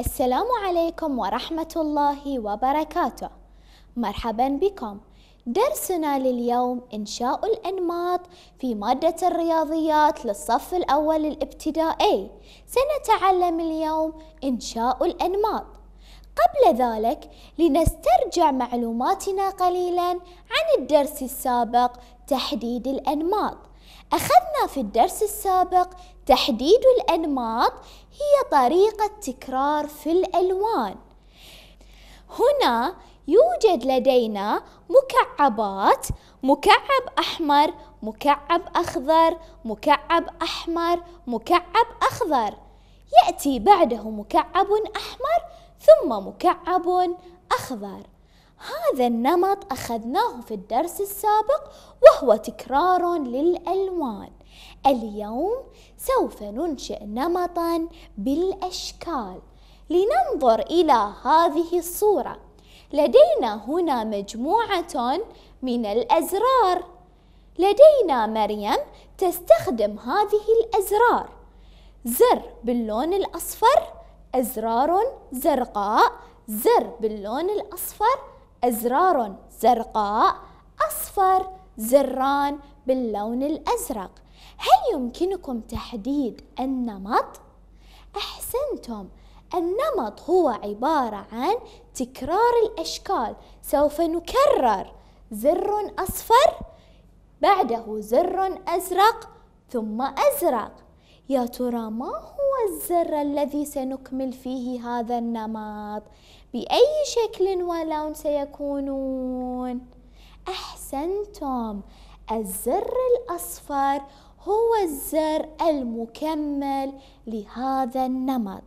السلام عليكم ورحمة الله وبركاته مرحبا بكم درسنا لليوم إنشاء الأنماط في مادة الرياضيات للصف الأول الابتدائي سنتعلم اليوم إنشاء الأنماط قبل ذلك لنسترجع معلوماتنا قليلا عن الدرس السابق تحديد الأنماط أخذنا في الدرس السابق تحديد الأنماط هي طريقة تكرار في الألوان هنا يوجد لدينا مكعبات مكعب أحمر مكعب أخضر مكعب أحمر مكعب أخضر يأتي بعده مكعب أحمر ثم مكعب أخضر هذا النمط أخذناه في الدرس السابق وهو تكرار للألوان اليوم سوف ننشئ نمطا بالأشكال لننظر إلى هذه الصورة لدينا هنا مجموعة من الأزرار لدينا مريم تستخدم هذه الأزرار زر باللون الأصفر أزرار زرقاء زر باللون الأصفر أزرار زرقاء أصفر زران باللون الأزرق هل يمكنكم تحديد النمط؟ أحسنتم النمط هو عبارة عن تكرار الأشكال سوف نكرر زر أصفر بعده زر أزرق ثم أزرق يا ترى ما هو الزر الذي سنكمل فيه هذا النمط؟ بأي شكل ولون سيكونون أحسنتم الزر الأصفر هو الزر المكمل لهذا النمط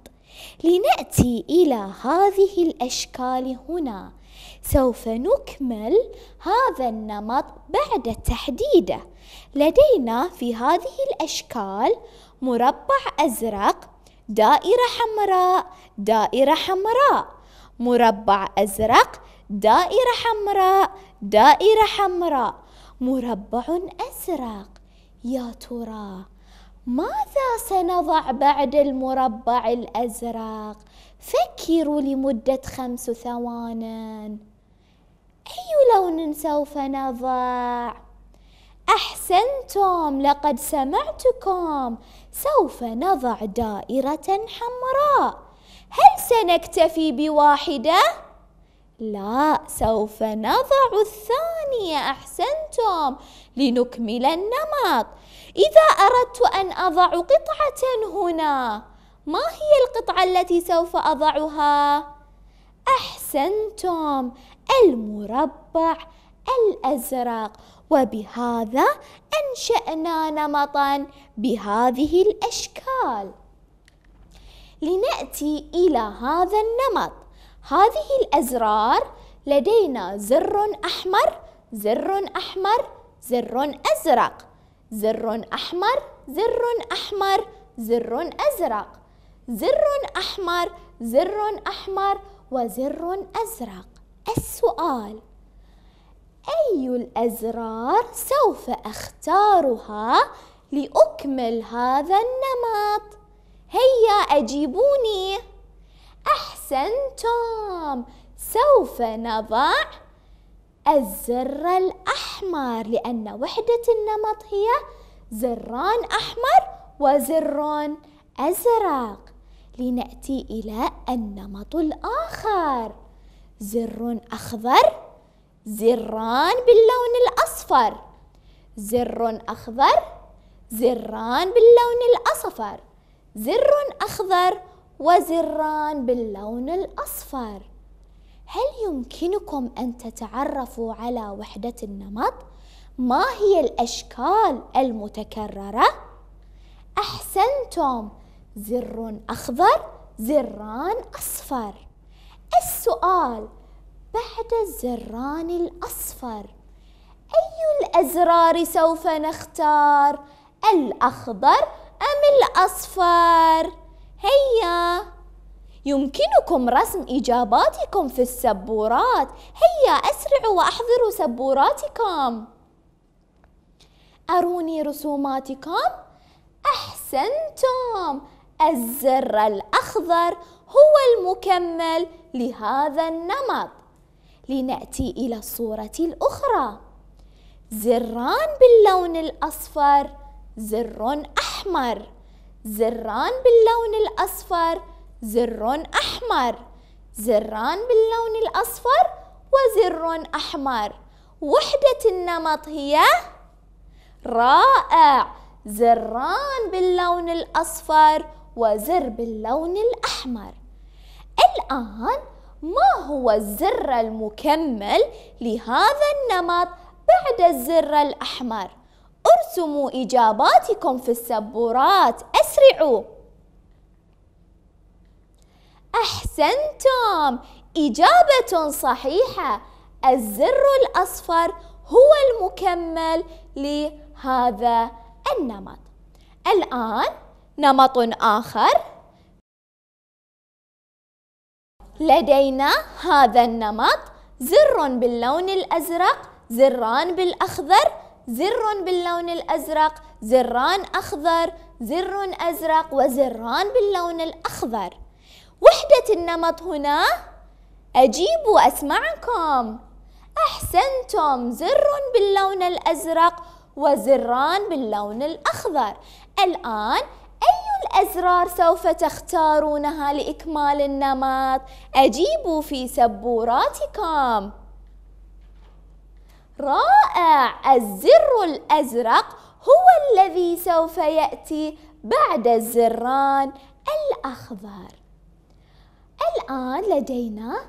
لنأتي إلى هذه الأشكال هنا سوف نكمل هذا النمط بعد تحديده لدينا في هذه الأشكال مربع أزرق دائرة حمراء دائرة حمراء مربع أزرق دائرة حمراء دائرة حمراء مربع أزرق يا ترى ماذا سنضع بعد المربع الأزرق؟ فكروا لمدة خمس ثوان أي لون سوف نضع؟ أحسنتم لقد سمعتكم سوف نضع دائرة حمراء هل سنكتفي بواحدة؟ لا سوف نضع الثانية أحسنتم لنكمل النمط إذا أردت أن أضع قطعة هنا ما هي القطعة التي سوف أضعها؟ أحسنتم المربع الأزرق وبهذا أنشأنا نمطا بهذه الأشكال لنأتي إلى هذا النمط هذه الأزرار لدينا زر أحمر زر أحمر زر أزرق زر أحمر زر أحمر زر أزرق زر أحمر زر أحمر وزر أزرق السؤال أي الأزرار سوف أختارها لأكمل هذا النمط؟ هيا أجيبوني أحسنتم سوف نضع الزر الأحمر لأن وحدة النمط هي زران أحمر وزر أزرق لنأتي إلى النمط الآخر زر أخضر زران باللون الأصفر زر أخضر زران باللون الأصفر زر أخضر وزران باللون الأصفر هل يمكنكم أن تتعرفوا على وحدة النمط؟ ما هي الأشكال المتكررة؟ أحسنتم زر أخضر زران أصفر السؤال بعد الزران الأصفر أي الأزرار سوف نختار؟ الأخضر أم الأصفر؟ هيا يمكنكم رسم إجاباتكم في السبورات هيا أسرعوا وأحضروا سبوراتكم أروني رسوماتكم أحسنتم الزر الأخضر هو المكمل لهذا النمط لنأتي إلى الصورة الأخرى زران باللون الأصفر زر أحمر أحمر زران باللون الأصفر زر أحمر زران باللون الأصفر وزر أحمر وحدة النمط هي رائع زران باللون الأصفر وزر باللون الأحمر الآن ما هو الزر المكمل لهذا النمط بعد الزر الأحمر؟ ارسموا إجاباتكم في السبورات أسرعوا أحسنتم إجابة صحيحة الزر الأصفر هو المكمل لهذا النمط الآن نمط آخر لدينا هذا النمط زر باللون الأزرق زران بالأخضر زر باللون الأزرق زران أخضر زر أزرق وزران باللون الأخضر وحدة النمط هنا أجيبوا أسمعكم أحسنتم زر باللون الأزرق وزران باللون الأخضر الآن أي الأزرار سوف تختارونها لإكمال النمط؟ أجيبوا في سبوراتكم رائع الزر الأزرق هو الذي سوف يأتي بعد الزران الأخضر الآن لدينا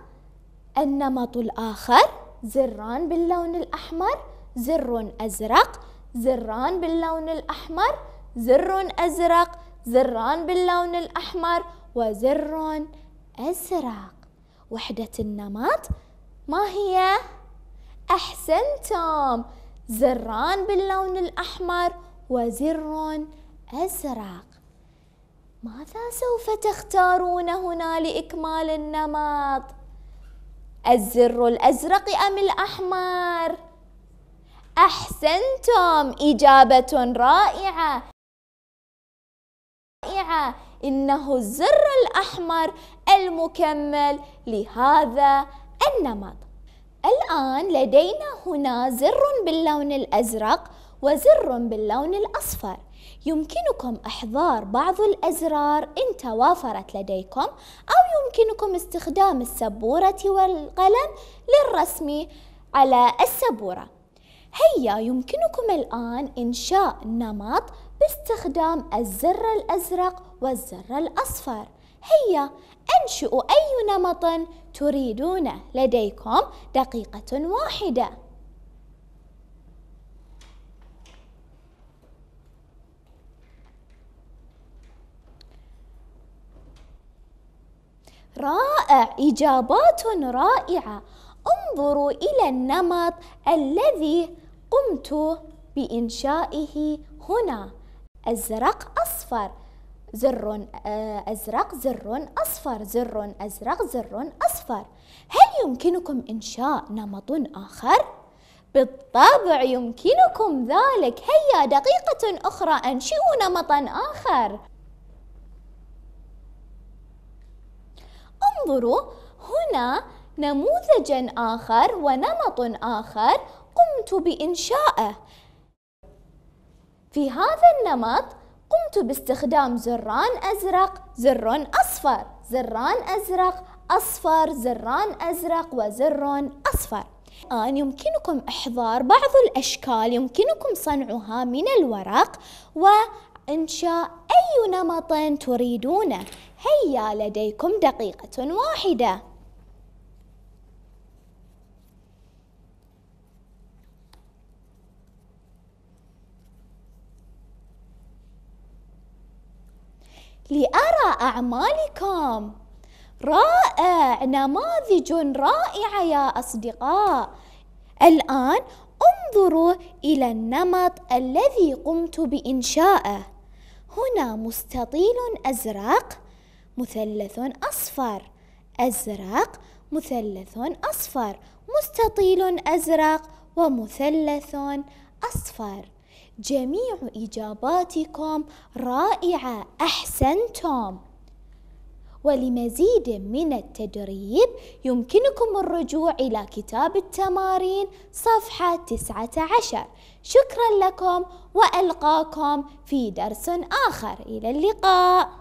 النمط الآخر زران باللون الأحمر زر أزرق زران باللون الأحمر زر أزرق زران باللون الأحمر وزر أزرق وحدة النمط ما هي؟ أحسنتم زران باللون الأحمر وزر أزرق ماذا سوف تختارون هنا لإكمال النمط؟ الزر الأزرق أم الأحمر؟ أحسنتم إجابة رائعة رائعة إنه الزر الأحمر المكمل لهذا النمط الآن لدينا هنا زر باللون الأزرق وزر باللون الأصفر يمكنكم إحضار بعض الأزرار إن توافرت لديكم أو يمكنكم استخدام السبورة والقلم للرسم على السبورة هيا يمكنكم الآن إنشاء نمط باستخدام الزر الأزرق والزر الأصفر هيا أنشئوا أي نمط تريدونه لديكم دقيقة واحدة رائع إجابات رائعة انظروا إلى النمط الذي قمت بإنشائه هنا أزرق أصفر زر آه، أزرق زر أصفر زر أزرق زر أصفر هل يمكنكم إنشاء نمط آخر؟ بالطبع يمكنكم ذلك هيا دقيقة أخرى أنشئوا نمطا آخر انظروا هنا نموذجا آخر ونمط آخر قمت بإنشائه في هذا النمط قمت باستخدام زران أزرق زر أصفر زران أزرق أصفر زران أزرق وزر أصفر الآن يمكنكم إحضار بعض الأشكال يمكنكم صنعها من الورق وإنشاء أي نمط تريدونه هيا لديكم دقيقة واحدة أعمالكم رائع نماذج رائعة يا أصدقاء الآن انظروا إلى النمط الذي قمت بإنشائه هنا مستطيل أزرق مثلث أصفر أزرق مثلث أصفر مستطيل أزرق ومثلث أصفر جميع إجاباتكم رائعة أحسنتم ولمزيد من التدريب يمكنكم الرجوع إلى كتاب التمارين صفحة 19 شكرا لكم وألقاكم في درس آخر إلى اللقاء